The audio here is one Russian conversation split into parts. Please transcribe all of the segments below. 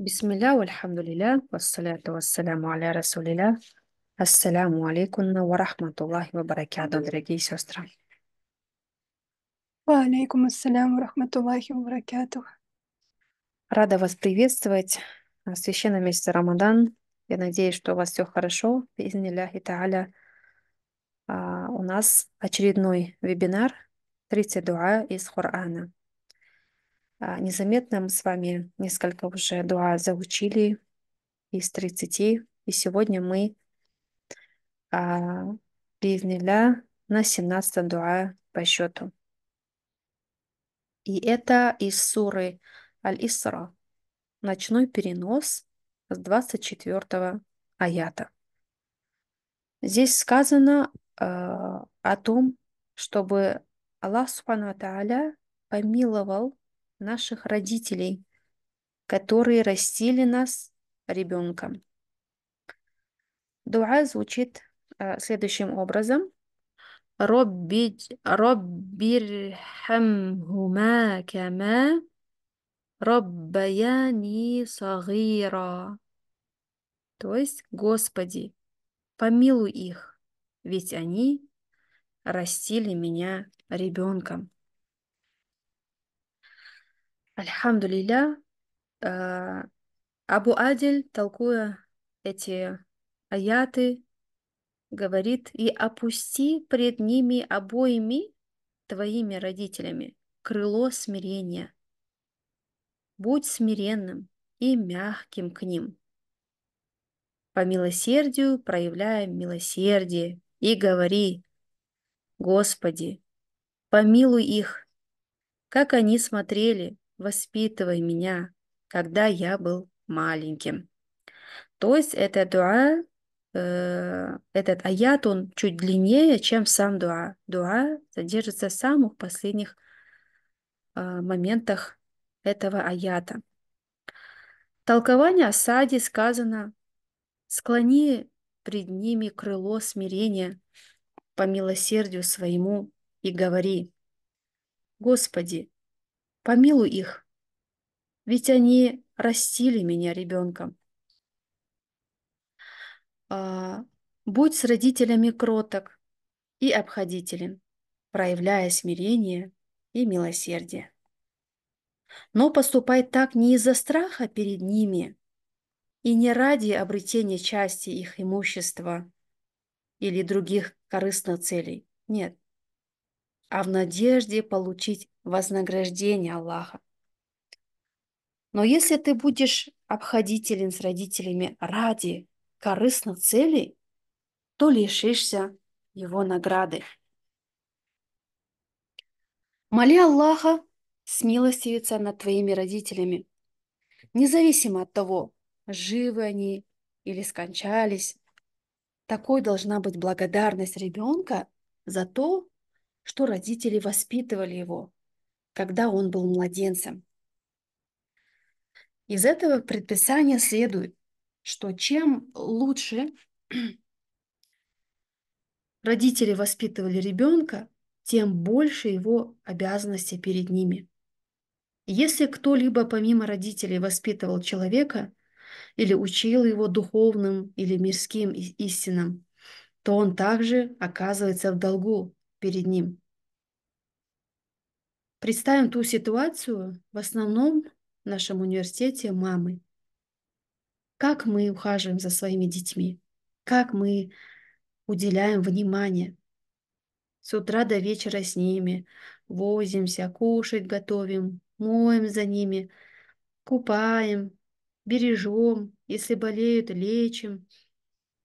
Бисмилля, вальхамдулилля, вассаляту вассаляму аля расулилля. Ассаляму алейкум ва рахматуллахи ва баракяту, дорогие сестры. Ва алейкум ассаляму рахматуллахи ва баракяту. Рада вас приветствовать в священном месяце Рамадан. Я надеюсь, что у вас все хорошо. Изнилляхи тааля. А, у нас очередной вебинар 30 дуа из Корана. А, незаметно мы с вами несколько уже дуа заучили из 30, и сегодня мы а, на 17 дуа по счету. И это из суры Аль-Исра, ночной перенос с 24 аята. Здесь сказано э, о том, чтобы Аллах Субхану Тааля помиловал наших родителей, которые растили нас ребенком. Дуа звучит э, следующим образом. Роббирхамхума кама Роббаяни сагира. То есть, Господи, помилуй их, ведь они растили меня ребенком. Альхамдулилля, э, Абу Адель, толкуя эти аяты, говорит, «И опусти пред ними обоими твоими родителями крыло смирения. Будь смиренным и мягким к ним, по милосердию проявляя милосердие и говори, Господи, помилуй их, как они смотрели воспитывай меня, когда я был маленьким. То есть это дуа, э, этот аят, он чуть длиннее, чем сам дуа. Дуа содержится в самых последних э, моментах этого аята. Толкование о саде сказано «Склони пред ними крыло смирения по милосердию своему и говори, Господи, Помилуй их, ведь они растили меня ребенком. А, будь с родителями кроток и обходителен, проявляя смирение и милосердие. Но поступай так не из-за страха перед ними и не ради обретения части их имущества или других корыстных целей. Нет. А в надежде получить вознаграждение Аллаха. Но если ты будешь обходителен с родителями ради корыстных целей, то лишишься его награды. Моли Аллаха смилостивиться над твоими родителями, независимо от того, живы они или скончались. Такой должна быть благодарность ребенка за то, что родители воспитывали его, когда он был младенцем. Из этого предписания следует, что чем лучше родители воспитывали ребенка, тем больше его обязанности перед ними. Если кто-либо помимо родителей воспитывал человека или учил его духовным или мирским истинам, то он также оказывается в долгу перед ним. Представим ту ситуацию, в основном в нашем университете мамы. Как мы ухаживаем за своими детьми, как мы уделяем внимание. С утра до вечера с ними возимся, кушать готовим, моем за ними, купаем, бережем, если болеют, лечим.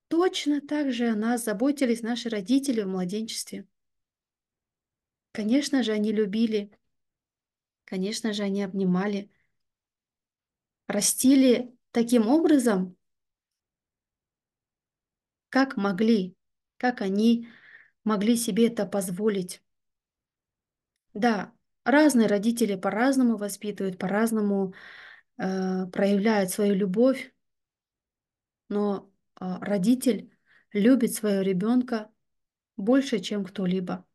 Точно так же о нас заботились наши родители в младенчестве. Конечно же, они любили Конечно же, они обнимали, растили таким образом, как могли, как они могли себе это позволить. Да, разные родители по-разному воспитывают, по-разному э, проявляют свою любовь, но э, родитель любит своего ребенка больше, чем кто-либо.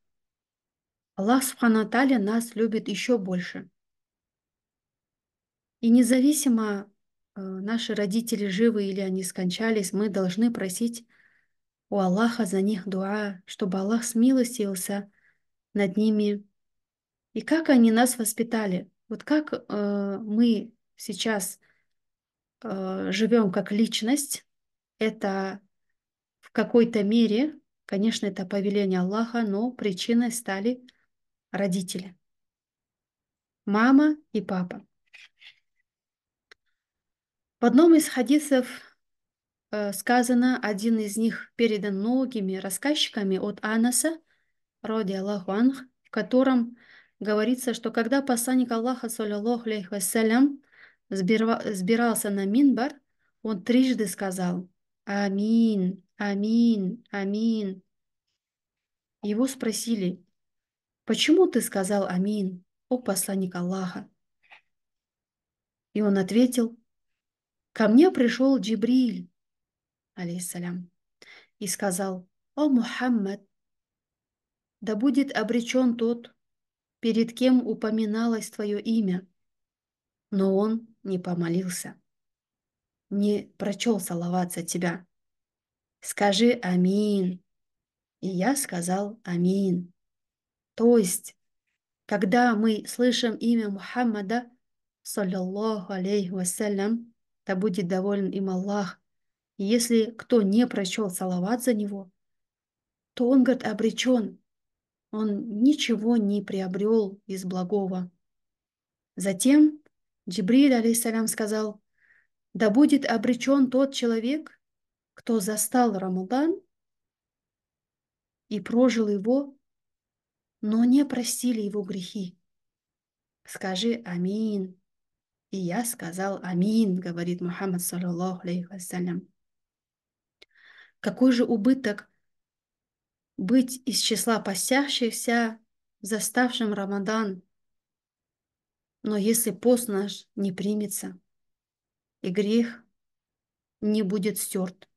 Аллах Субхану Таля нас любит еще больше. И независимо, э, наши родители живы или они скончались, мы должны просить у Аллаха за них дуа, чтобы Аллах смилостился над ними. И как они нас воспитали? Вот как э, мы сейчас э, живем как личность, это в какой-то мере, конечно, это повеление Аллаха, но причиной стали – родители. Мама и папа. В одном из хадисов э, сказано, один из них передан многими рассказчиками от Анаса, роди Аллаху Анх, в котором говорится, что когда посланник Аллаха, саллиллаху алейхи вассалям, сбирался на Минбар, он трижды сказал «Амин, амин, амин». Его спросили почему ты сказал «Амин», о посланник Аллаха? И он ответил, ко мне пришел Джибриль, алейсалям, и сказал, о Мухаммад, да будет обречен тот, перед кем упоминалось твое имя. Но он не помолился, не прочел салават тебя. Скажи «Амин». И я сказал «Амин». То есть, когда мы слышим имя Мухаммада, саллиллаху алейхи вассалям, да будет доволен им Аллах, и если кто не прочел салават за него, то он, говорит, обречен. Он ничего не приобрел из благого. Затем Джибриль, алейсалям, сказал, да будет обречен тот человек, кто застал Рамадан и прожил его но не простили его грехи. Скажи «Амин». И я сказал «Амин», говорит Мухаммад, саллаллаху алейхи вассалям. Какой же убыток быть из числа постящихся, заставшим Рамадан, но если пост наш не примется, и грех не будет стерт,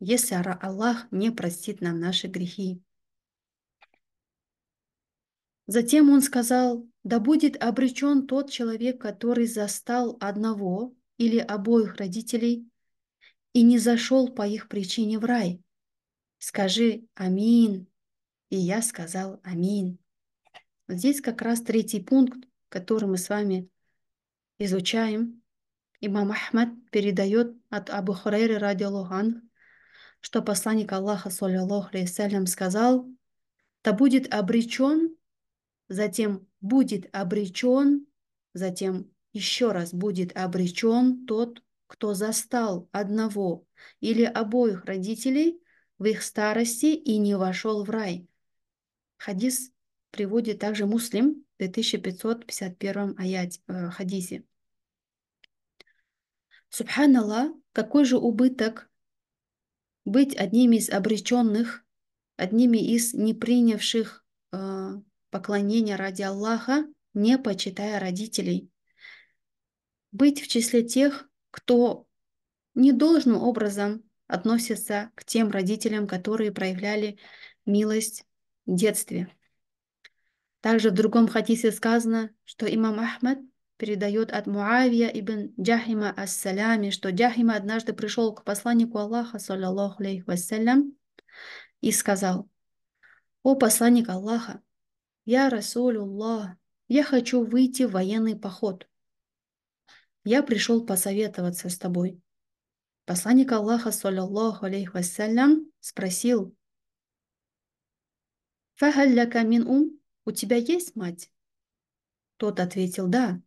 если Аллах не простит нам наши грехи. Затем он сказал, да будет обречен тот человек, который застал одного или обоих родителей и не зашел по их причине в рай. Скажи «Амин». И я сказал «Амин». Вот здесь как раз третий пункт, который мы с вами изучаем. Имам Ахмад передает от Абу Хурейры ради Аллаху что посланник Аллаха, саллиллаху алейхи сказал, «Да будет обречен затем будет обречен, затем еще раз будет обречен тот, кто застал одного или обоих родителей в их старости и не вошел в рай. Хадис приводит также муслим в 2551 аяте, э, хадисе. Субханаллах, какой же убыток быть одним из обреченных, одними из не принявших э, поклонение ради Аллаха, не почитая родителей. Быть в числе тех, кто недолжным образом относится к тем родителям, которые проявляли милость в детстве. Также в другом хадисе сказано, что имам Ахмад передает от Муавия ибн Джахима ас-Салями, что Джахима однажды пришел к посланнику Аллаха, саллаллаху алейхи вассалям, и сказал, «О посланник Аллаха, я Расулюллах, я хочу выйти в военный поход. Я пришел посоветоваться с тобой. Посланник Аллаха, саллиллаху алейхи вассалям, спросил, «Фахалляка мин ум, у тебя есть мать?» Тот ответил, «Да».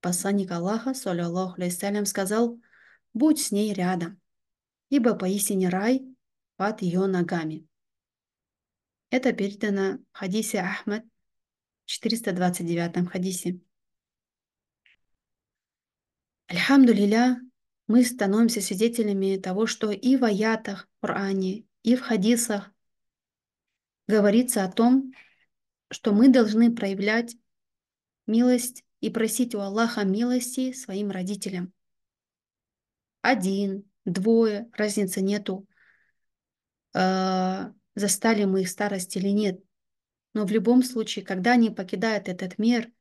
Посланник Аллаха, саллиллаху алейхи вассалям, сказал, «Будь с ней рядом, ибо поистине рай под ее ногами». Это передано в хадисе Ахмад, 429 хадисе. Альхамду лиля, мы становимся свидетелями того, что и в аятах в Коране, и в хадисах говорится о том, что мы должны проявлять милость и просить у Аллаха милости своим родителям. Один, двое, разницы нету. А, застали мы их старость или нет. Но в любом случае, когда они покидают этот мир,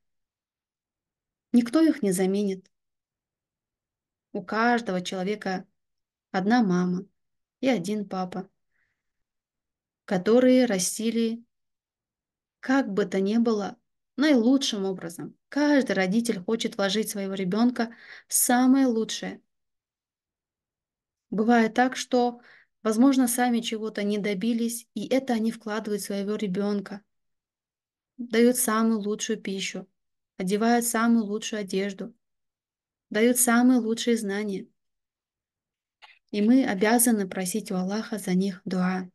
никто их не заменит. У каждого человека одна мама и один папа, которые растили, как бы то ни было, наилучшим образом. Каждый родитель хочет вложить своего ребенка в самое лучшее. Бывает так, что Возможно, сами чего-то не добились, и это они вкладывают своего ребенка. Дают самую лучшую пищу, одевают самую лучшую одежду, дают самые лучшие знания. И мы обязаны просить у Аллаха за них дуа.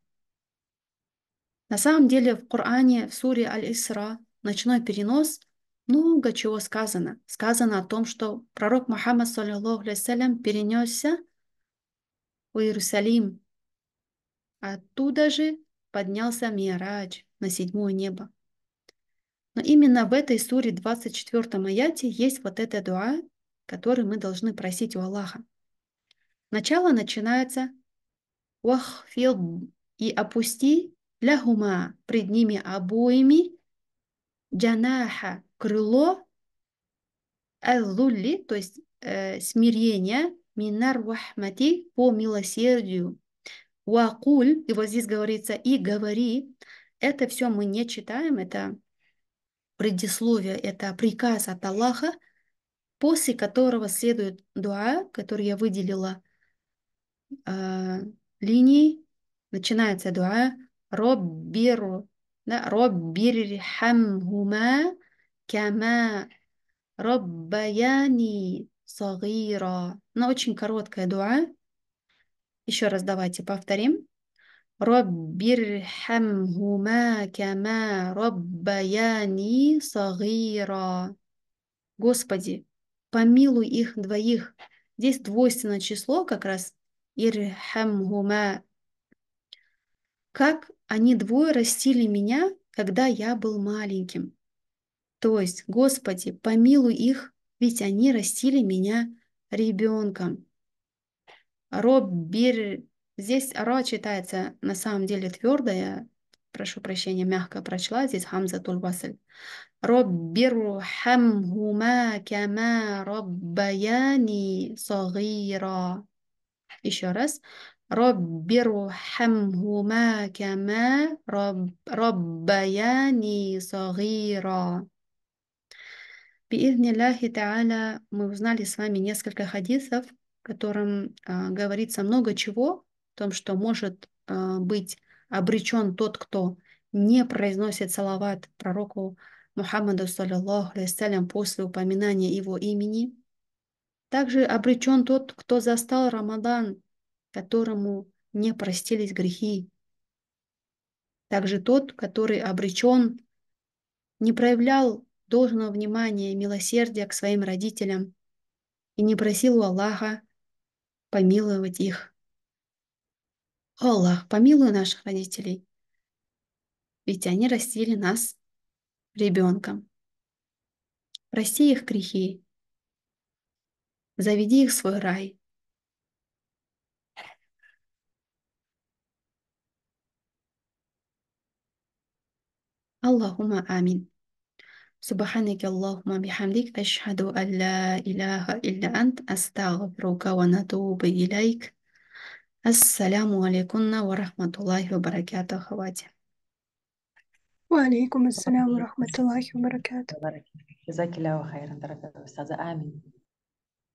На самом деле в Коране, в суре Аль-Исра, ночной перенос, много чего сказано. Сказано о том, что пророк Мухаммад, саллиллаху алейсалям, перенесся в Иерусалим, Оттуда же поднялся Миарадж на седьмое небо. Но именно в этой суре 24 аяте есть вот эта дуа, который мы должны просить у Аллаха. Начало начинается «Вахфил» и «Опусти для пред ними обоими «Джанаха» – крыло «Аллулли», то есть э, смирение «Минар вахмати» по милосердию Уакуль, и вот здесь говорится, и говори, это все мы не читаем, это предисловие, это приказ от Аллаха, после которого следует дуа, который я выделила э, линией, начинается дуа Роббиру, да, Роббир хамхума кама Роббаяни сагира. Но очень короткая дуа, еще раз давайте повторим. Раббирхамхума кама раббаяни сагира. Господи, помилуй их двоих. Здесь двойственное число как раз. Ирхамхума. Как они двое растили меня, когда я был маленьким. То есть, Господи, помилуй их, ведь они растили меня ребенком. Роббир. Здесь ро читается на самом деле твердое. Прошу прощения, мягко прочла. Здесь хамза тульвасль. Роббир хамхума кама роббаяни сагира. Еще раз. Роббир хамхума кама роббаяни сагира. Биидни Аллахи Та'аля мы узнали с вами несколько хадисов, в котором э, говорится много чего, о том, что может э, быть обречен тот, кто не произносит салават пророку Мухаммаду, саллиллаху алейсалям, после упоминания его имени. Также обречен тот, кто застал Рамадан, которому не простились грехи. Также тот, который обречен, не проявлял должного внимания и милосердия к своим родителям и не просил у Аллаха помиловать их. О, Аллах, помилуй наших родителей, ведь они растили нас ребенком. Прости их грехи, заведи их в свой рай. Аллахума аминь. سبحانك اللهم بحمدك أشهد أن لا إله إلا أنت أستغفرك ونتوب إليك السلام عليكم ورحمة الله وبركاته خواتي وعليكم السلام ورحمة الله وبركاته جزاك الله خيرا دركة أستاذة آمين